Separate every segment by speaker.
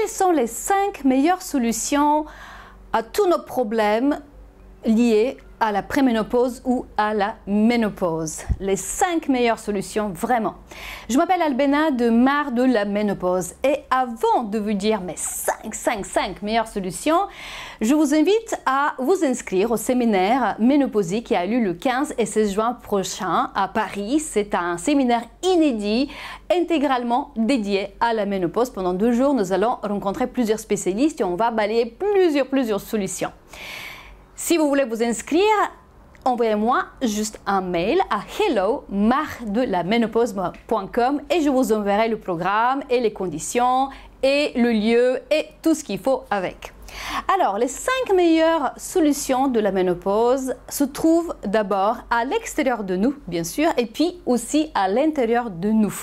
Speaker 1: quelles sont les cinq meilleures solutions à tous nos problèmes liés à la préménopause ou à la ménopause. Les cinq meilleures solutions, vraiment. Je m'appelle Albena de Mar de la ménopause et avant de vous dire mes 5, 5, 5 meilleures solutions, je vous invite à vous inscrire au séminaire Ménopausie qui a lieu le 15 et 16 juin prochain à Paris. C'est un séminaire inédit intégralement dédié à la ménopause. Pendant deux jours, nous allons rencontrer plusieurs spécialistes et on va balayer plusieurs, plusieurs solutions. Si vous voulez vous inscrire, envoyez-moi juste un mail à hello ménopause.com et je vous enverrai le programme et les conditions et le lieu et tout ce qu'il faut avec. Alors, les cinq meilleures solutions de la ménopause se trouvent d'abord à l'extérieur de nous, bien sûr, et puis aussi à l'intérieur de nous.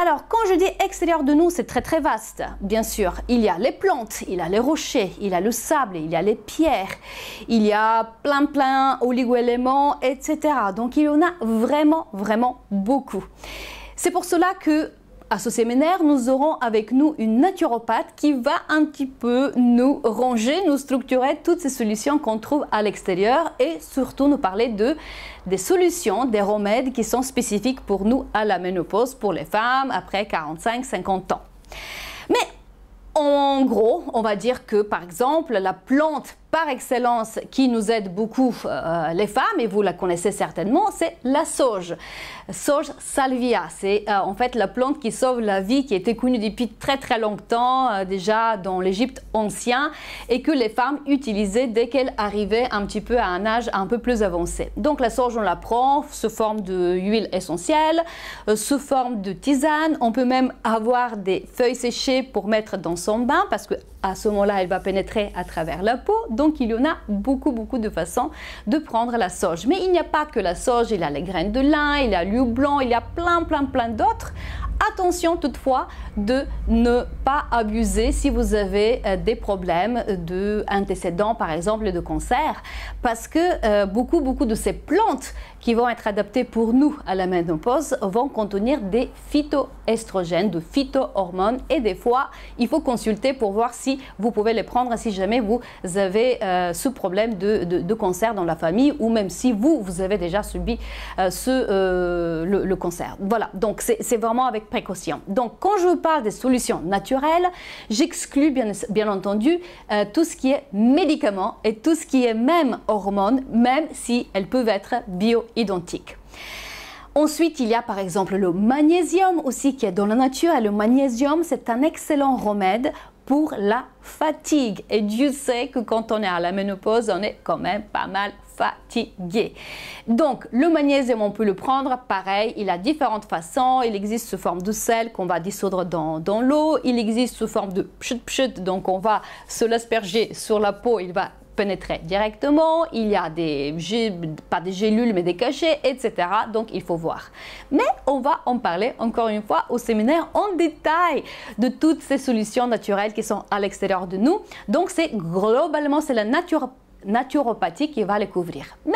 Speaker 1: Alors, quand je dis extérieur de nous, c'est très très vaste. Bien sûr, il y a les plantes, il y a les rochers, il y a le sable, il y a les pierres, il y a plein plein oligo etc. Donc il y en a vraiment vraiment beaucoup. C'est pour cela que à ce séminaire, nous aurons avec nous une naturopathe qui va un petit peu nous ranger, nous structurer toutes ces solutions qu'on trouve à l'extérieur et surtout nous parler de des solutions, des remèdes qui sont spécifiques pour nous à la ménopause pour les femmes après 45-50 ans. Mais en gros, on va dire que par exemple, la plante par excellence qui nous aide beaucoup euh, les femmes, et vous la connaissez certainement, c'est la sauge. Sauge salvia, c'est euh, en fait la plante qui sauve la vie, qui était connue depuis très très longtemps, euh, déjà dans l'Égypte ancien, et que les femmes utilisaient dès qu'elles arrivaient un petit peu à un âge un peu plus avancé. Donc la sauge, on la prend sous forme d'huile essentielle, sous forme de tisane, on peut même avoir des feuilles séchées pour mettre dans son bain, parce que à ce moment-là, elle va pénétrer à travers la peau. Donc, il y en a beaucoup, beaucoup de façons de prendre la sauge. Mais il n'y a pas que la sauge, il y a les graines de lin, il y a l'huile blanc, il y a plein, plein, plein d'autres. Attention toutefois de ne pas abuser si vous avez euh, des problèmes d'antécédents, par exemple de cancer, parce que euh, beaucoup, beaucoup de ces plantes qui vont être adaptés pour nous à la ménopause vont contenir des phytoestrogènes, de phytohormones et des fois, il faut consulter pour voir si vous pouvez les prendre si jamais vous avez euh, ce problème de, de, cancer dans la famille ou même si vous, vous avez déjà subi euh, ce, euh, le, cancer. Voilà, donc c'est vraiment avec précaution. Donc quand je parle des solutions naturelles, j'exclus bien, bien, entendu tout ce qui est médicaments et tout ce qui est même hormones, même si elles peuvent être bio identique. Ensuite, il y a par exemple le magnésium aussi qui est dans la nature le magnésium, c'est un excellent remède pour la fatigue. Et Dieu sait que quand on est à la ménopause, on est quand même pas mal fatigué. Donc, le magnésium, on peut le prendre. Pareil, il a différentes façons. Il existe sous forme de sel qu'on va dissoudre dans, dans l'eau. Il existe sous forme de pchut pchut, donc on va se l'asperger sur la peau. Il va pénétrer directement, il y a des, pas des gélules, mais des cachets, etc. Donc il faut voir. Mais on va en parler encore une fois au séminaire en détail de toutes ces solutions naturelles qui sont à l'extérieur de nous. Donc c'est globalement, c'est la nature naturopathie qui va les couvrir. Mais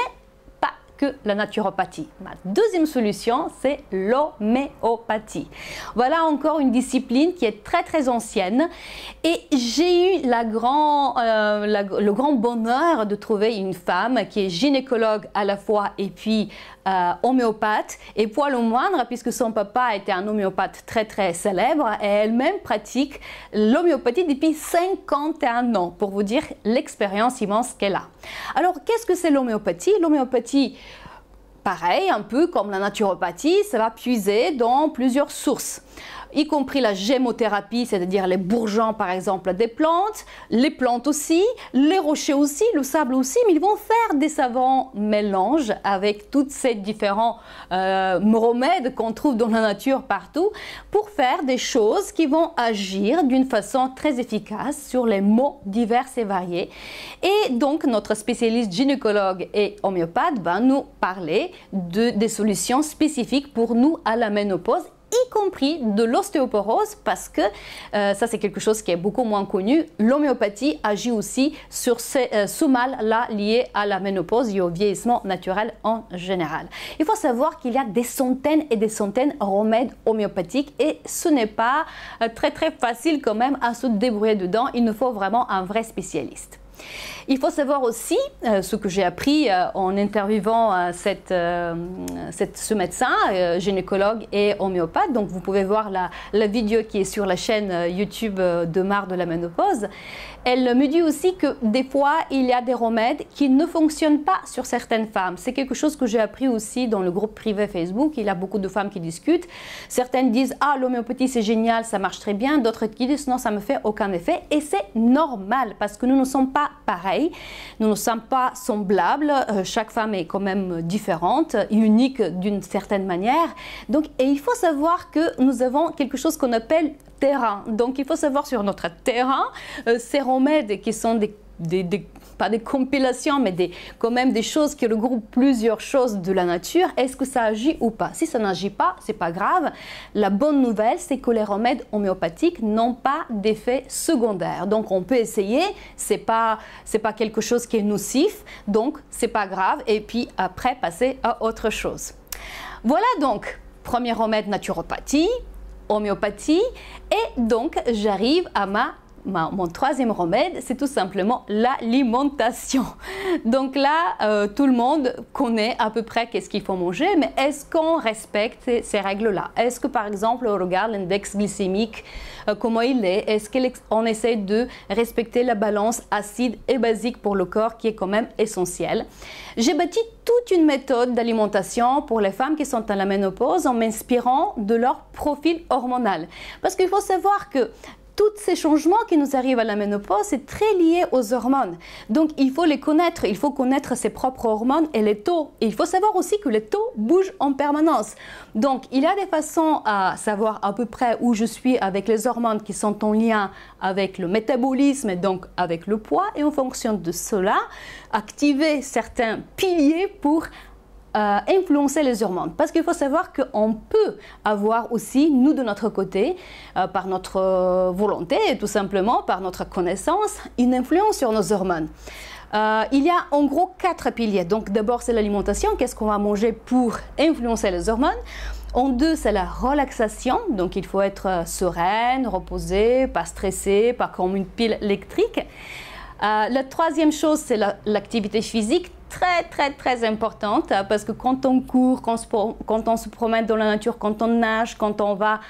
Speaker 1: que la naturopathie. Ma deuxième solution, c'est l'homéopathie. Voilà encore une discipline qui est très très ancienne et j'ai eu la euh, le grand bonheur de trouver une femme qui est gynécologue à la fois et puis euh, homéopathe et poil au moindre, puisque son papa était un homéopathe très très célèbre et elle-même pratique l'homéopathie depuis 51 ans, pour vous dire l'expérience immense qu'elle a. Alors qu'est-ce que c'est l'homéopathie L'homéopathie, pareil, un peu comme la naturopathie, ça va puiser dans plusieurs sources y compris la gémothérapie, c'est-à-dire les bourgeons par exemple des plantes, les plantes aussi, les rochers aussi, le sable aussi, mais ils vont faire des savants mélanges avec toutes ces différents euh, remèdes qu'on trouve dans la nature partout pour faire des choses qui vont agir d'une façon très efficace sur les maux divers et variés. Et donc notre spécialiste gynécologue et homéopathe va nous parler de, des solutions spécifiques pour nous à la ménopause y compris de l'ostéoporose, parce que euh, ça c'est quelque chose qui est beaucoup moins connu. L'homéopathie agit aussi sur euh, ce, euh, mal-là lié à la ménopause et au vieillissement naturel en général. Il faut savoir qu'il y a des centaines et des centaines de remèdes homéopathiques et ce n'est pas euh, très très facile quand même à se débrouiller dedans. Il nous faut vraiment un vrai spécialiste. Il faut savoir aussi, euh, ce que j'ai appris euh, en interviewant euh, ce médecin, gynécologue et homéopathe, donc vous pouvez voir la, vidéo qui est sur la chaîne YouTube de Mar de la ménopause, elle me dit aussi que des fois, il y a des remèdes qui ne fonctionnent pas sur certaines femmes. C'est quelque chose que j'ai appris aussi dans le groupe privé Facebook. Il y a beaucoup de femmes qui discutent. Certaines disent Ah, l'homéopathie, c'est génial, ça marche très bien. D'autres disent Non, ça ne me fait aucun effet. Et c'est normal parce que nous ne sommes pas pareils. Nous ne sommes pas semblables. Euh, chaque femme est quand même différente, unique d'une certaine manière. Donc, et il faut savoir que nous avons quelque chose qu'on appelle terrain. Donc, il faut savoir sur notre terrain, euh, ces qui sont des, des, pas des compilations, mais des, quand même des choses qui regroupent plusieurs choses de la nature, est-ce que ça agit ou pas Si ça n'agit pas, c'est pas grave. La bonne nouvelle, c'est que les remèdes homéopathiques n'ont pas d'effet secondaire. Donc on peut essayer, c'est pas c'est pas quelque chose qui est nocif, donc c'est pas grave et puis après passer à autre chose. Voilà donc, premier remède naturopathie, homéopathie et donc j'arrive à ma mon troisième remède, c'est tout simplement l'alimentation. Donc là, euh, tout le monde connaît à peu près qu'est-ce qu'il faut manger, mais est-ce qu'on respecte ces règles-là Est-ce que par exemple, on regarde l'index glycémique, euh, comment il est Est-ce qu'on essaie de respecter la balance acide et basique pour le corps qui est quand même essentielle J'ai bâti toute une méthode d'alimentation pour les femmes qui sont à la ménopause en m'inspirant de leur profil hormonal. Parce qu'il faut savoir que tous ces changements qui nous arrivent à la ménopause, c'est très lié aux hormones. Donc il faut les connaître, il faut connaître ses propres hormones et les taux. Et il faut savoir aussi que les taux bougent en permanence. Donc il y a des façons à savoir à peu près où je suis avec les hormones qui sont en lien avec le métabolisme et donc avec le poids. Et en fonction de cela, activer certains piliers pour euh, influencer les hormones. Parce qu'il faut savoir qu'on peut avoir aussi, nous de notre côté, euh, par notre euh, volonté, et tout simplement, par notre connaissance, une influence sur nos hormones. il y a en gros quatre piliers. Donc d'abord c'est l'alimentation, qu'est-ce qu'on va manger pour influencer les hormones. En deux, c'est la relaxation, donc il faut être sereine, reposée, pas stressée, pas comme une pile électrique. la troisième chose, c'est l'activité physique, très, très, très importante hein, parce que quand on court, quand on, se promène dans la nature, quand on nage, quand on va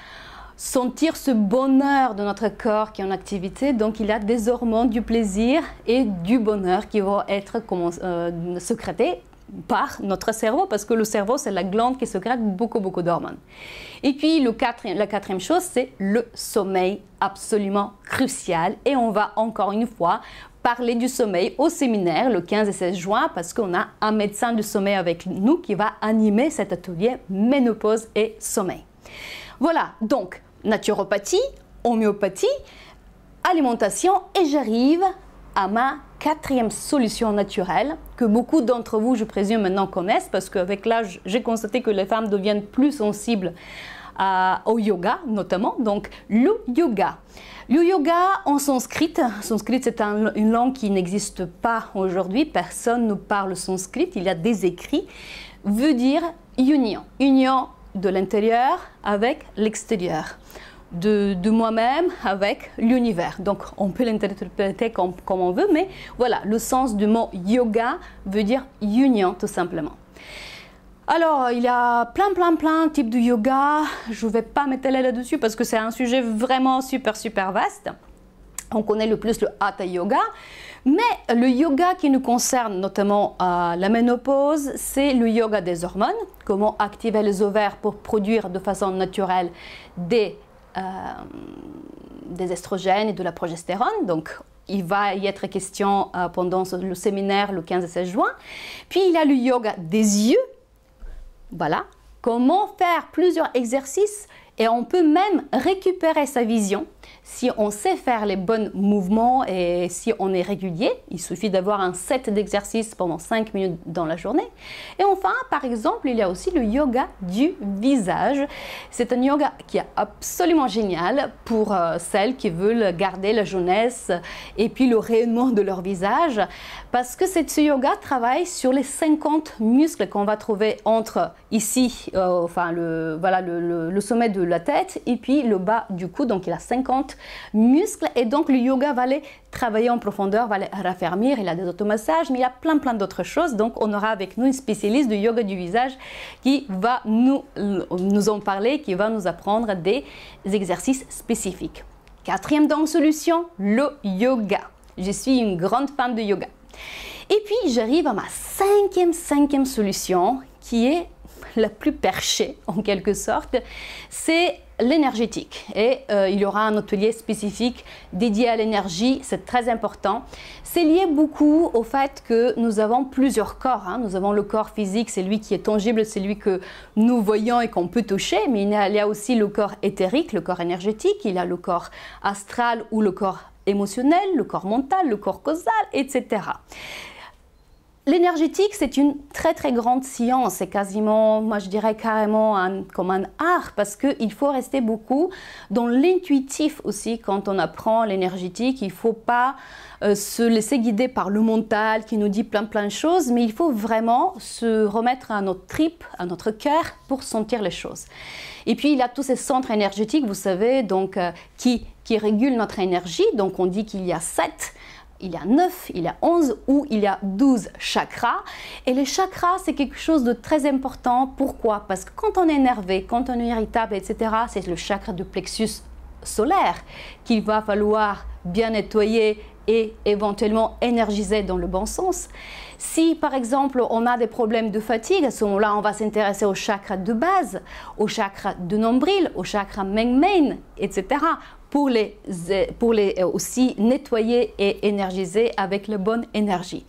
Speaker 1: sentir ce bonheur de notre corps qui est en activité. Donc il a des hormones du plaisir et du bonheur qui vont être euh, secrétés par notre cerveau, parce que le cerveau, c'est la glande qui secrète beaucoup, beaucoup d'hormones. Et puis, le quatrième, la quatrième chose, c'est le sommeil absolument crucial. Et on va encore une fois parler du sommeil au séminaire le 15 et 16 juin parce qu'on a un médecin du sommeil avec nous qui va animer cet atelier ménopause et sommeil. Voilà, donc naturopathie, homéopathie, alimentation et j'arrive à ma quatrième solution naturelle que beaucoup d'entre vous, je présume, maintenant connaissent parce qu'avec l'âge, j'ai constaté que les femmes deviennent plus sensibles euh, au yoga notamment, donc le yoga. Le yoga en sanskrit, sanskrit c'est une langue qui n'existe pas aujourd'hui, personne ne parle sanskrit, il y a des écrits, veut dire union, union de l'intérieur avec l'extérieur, de, de moi-même avec l'univers. Donc on peut l'interpréter comme, comme on veut, mais voilà, le sens du mot yoga veut dire union tout simplement. Alors, il y a plein, plein, plein de types de yoga. Je ne vais pas m'étaler là-dessus parce que c'est un sujet vraiment super, super vaste. On connaît le plus le Hatha Yoga, mais le yoga qui nous concerne notamment euh, la ménopause, c'est le yoga des hormones, comment activer les ovaires pour produire de façon naturelle des, euh, estrogènes et de la progestérone. Donc il va y être question euh, pendant le séminaire le 15 et 16 juin. Puis il y a le yoga des yeux, voilà. Comment faire plusieurs exercices et on peut même récupérer sa vision si on sait faire les bons mouvements et si on est régulier, il suffit d'avoir un set d'exercices pendant 5 minutes dans la journée. Et enfin, par exemple, il y a aussi le yoga du visage. C'est un yoga qui est absolument génial pour euh, celles qui veulent garder la jeunesse et puis le rayonnement de leur visage parce que ce yoga travaille sur les 50 muscles qu'on va trouver entre ici, euh, enfin le, voilà, le sommet de la tête et puis le bas du cou. Donc il a 50 muscles et donc le yoga va les travailler en profondeur, va les raffermir. Il a des automassages, mais il y a plein plein d'autres choses. Donc on aura avec nous une spécialiste du yoga du visage qui va nous, nous en parler, qui va nous apprendre des exercices spécifiques. Quatrième donc solution, le yoga. Je suis une grande fan de yoga. Et puis j'arrive à ma cinquième, cinquième solution qui est la plus perchée en quelque sorte, c'est l'énergétique. Et euh, il y aura un atelier spécifique dédié à l'énergie, c'est très important. C'est lié beaucoup au fait que nous avons plusieurs corps. Hein. Nous avons le corps physique, c'est lui qui est tangible, c'est lui que nous voyons et qu'on peut toucher, mais il y, a, il y a aussi le corps éthérique, le corps énergétique, il y a le corps astral ou le corps émotionnel, le corps mental, le corps causal, etc. L'énergétique, c'est une très très grande science, c'est quasiment, moi je dirais carrément comme un art, parce qu'il faut rester beaucoup dans l'intuitif aussi quand on apprend l'énergétique. Il ne faut pas euh, se laisser guider par le mental qui nous dit plein plein de choses, mais il faut vraiment se remettre à notre trip, à notre cœur pour sentir les choses. Et puis il y a tous ces centres énergétiques, vous savez, donc euh, qui qui notre énergie. Donc on dit qu'il y a sept il y a 9, il y a 11 ou il y a 12 chakras. Et les chakras, c'est quelque chose de très important. Pourquoi Parce que quand on est énervé, quand on est irritable, etc., c'est le chakra du plexus solaire qu'il va falloir bien nettoyer et éventuellement énergiser dans le bon sens. Si par exemple on a des problèmes de fatigue, à ce moment-là on va s'intéresser au chakra de base, au chakra de nombril, au chakra main-main, etc. Pour les, euh, aussi nettoyer et énergiser avec la bonne énergie.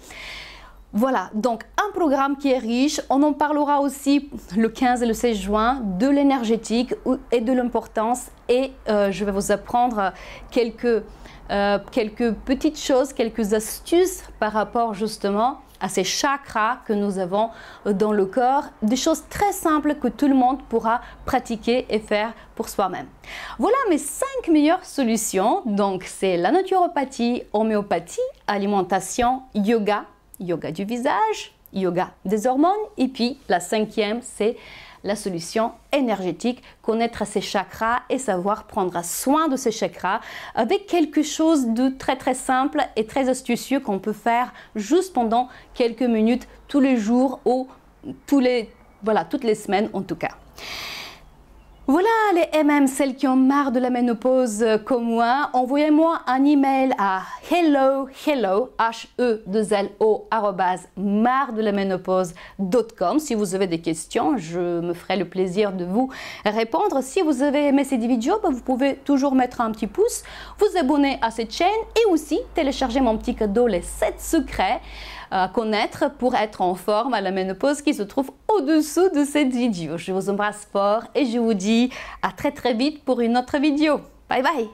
Speaker 1: Voilà, donc un programme qui est riche. On en parlera aussi le 15 et le 16 juin de l'énergétique et de l'importance. Et euh, je vais vous apprendre euh, quelques petites choses, quelques astuces par rapport justement à ces chakras que nous avons euh, dans le corps, des choses très simples que tout le monde pourra pratiquer et faire pour soi-même. Voilà mes cinq meilleures solutions. Donc c'est la naturopathie, homéopathie, alimentation, yoga, yoga du visage, yoga des hormones et puis la cinquième c'est la solution énergétique, connaître ses chakras et savoir prendre soin de ses chakras avec quelque chose de très très simple et très astucieux qu'on peut faire juste pendant quelques minutes tous les jours ou tous les, voilà, toutes les semaines en tout cas. Voilà les MM, celles qui ont marre de la ménopause euh, comme moi. Envoyez-moi un email à hello, hello, h e l o marre de Si vous avez des questions, je me ferai le plaisir de vous répondre. Si vous avez aimé cette vidéo, bah, vous pouvez toujours mettre un petit pouce, vous abonner à cette chaîne et aussi télécharger mon petit cadeau, les 7 secrets. Euh, à connaître pour être en forme à la ménopause qui se trouve au-dessous de cette vidéo. Je vous embrasse fort et je vous dis à très très vite pour une autre vidéo. Bye bye